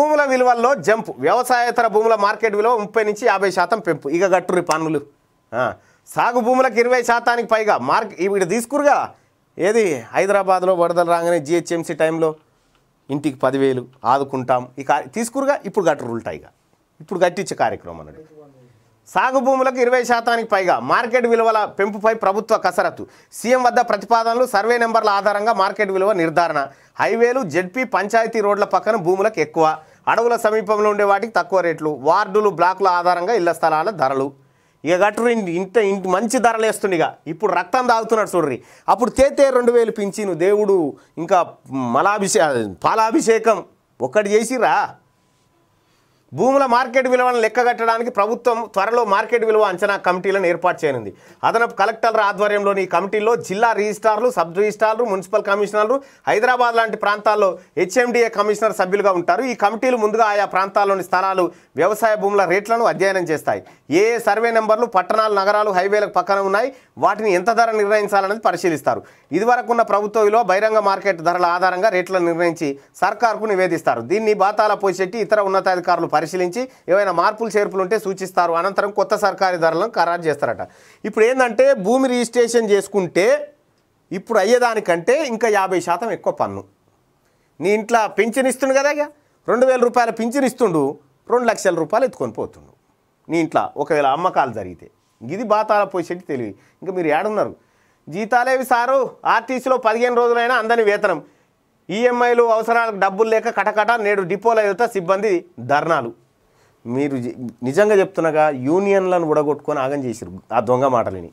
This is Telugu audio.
భూముల విలువల్లో జంపు వ్యవసాయేతర భూముల మార్కెట్ విలువ ముప్పై నుంచి యాభై శాతం పెంపు ఇక గట్టురి పన్నులు సాగు భూములకు ఇరవై శాతానికి పైగా మార్క్ ఇవి తీసుకురుగా ఏది హైదరాబాద్లో వరదలు రాగానే జిహెచ్ఎంసీ టైంలో ఇంటికి పదివేలు ఆదుకుంటాం ఇక తీసుకురుగా ఇప్పుడు గట్టురు ఉంటాయిగా ఇప్పుడు గట్టించే కార్యక్రమం అన్నది సాగు భూములకు ఇరవై శాతానికి పైగా మార్కెట్ విలువల పెంపుపై ప్రభుత్వ కసరత్తు సీఎం వద్ద ప్రతిపాదనలు సర్వే నెంబర్ల ఆధారంగా మార్కెట్ విలువ నిర్ధారణ హైవేలు జెడ్పీ పంచాయతీ రోడ్ల పక్కన భూములకు ఎక్కువ అడవుల సమీపంలో ఉండే వాటికి తక్కువ రేట్లు వార్డులు బ్లాకుల ఆధారంగా ఇళ్ల స్థలాల ధరలు ఇక గట్టు ఇంత ఇంటి మంచి ధరలు ఇక ఇప్పుడు రక్తం తాగుతున్నాడు చూడ్రి అప్పుడు తేతే రెండు వేలు పింఛను దేవుడు ఇంకా మలాభిషే పాలాభిషేకం ఒక్కటి చేసిరా భూముల మార్కెట్ విలువను లెక్కగట్టడానికి ప్రభుత్వం త్వరలో మార్కెట్ విలువ అంచనా కమిటీలను ఏర్పాటు చేయనుంది అదనపు కలెక్టర్ల ఆధ్వర్యంలోని ఈ కమిటీలో జిల్లా రిజిస్టార్లు సబ్ రిజిస్టార్లు మున్సిపల్ కమిషనర్లు హైదరాబాద్ లాంటి ప్రాంతాల్లో హెచ్ఎండిఏ కమిషనర్ సభ్యులుగా ఉంటారు ఈ కమిటీలు ముందుగా ఆయా ప్రాంతాల్లోని స్థలాలు వ్యవసాయ భూముల రేట్లను అధ్యయనం చేస్తాయి ఏ ఏ సర్వే నెంబర్లు పట్టణాలు నగరాలు హైవేలకు పక్కన ఉన్నాయి వాటిని ఎంత ధర నిర్ణయించాలనేది పరిశీలిస్తారు ఇదివరకు ఉన్న ప్రభుత్వ విలువ బహిరంగ మార్కెట్ ధరల ఆధారంగా రేట్లను నిర్ణయించి సర్కార్కు నివేదిస్తారు దీన్ని బాతాల పోషెట్టి ఇతర ఉన్నతాధికారులు పరిశీలించి ఏమైనా మార్పులు చేర్పులు ఉంటే సూచిస్తారు అనంతరం కొత్త సర్కారీ ధరలను ఖరారు చేస్తారట ఇప్పుడు ఏంటంటే భూమి రిజిస్ట్రేషన్ చేసుకుంటే ఇప్పుడు అయ్యేదానికంటే ఇంకా యాభై శాతం ఎక్కువ పన్ను నీ ఇంట్లో పింఛన్ ఇస్తుండు కదా ఇక రెండు వేల రూపాయల పింఛన్ ఇస్తుండు రెండు లక్షల రూపాయలు ఎత్తుకొని పోతుండు నీ ఇంట్లో ఒకవేళ అమ్మకాలు జరిగితే ఇది బాతాల పోసేటి తెలివి ఇంకా మీరు ఏడున్నారు జీతాలేవి సారు ఆర్టీసీలో పదిహేను రోజులైనా అందని వేతనం ఈఎంఐలు అవసరాలకు డబ్బులు లేక కటకట నేడు డిపోల ఎదుట సిబ్బంది ధర్నాలు మీరు నిజంగా చెప్తున్నాగా యూనియన్లను ఉడగొట్టుకొని ఆగం చేసిరు ఆ దొంగ మాటలని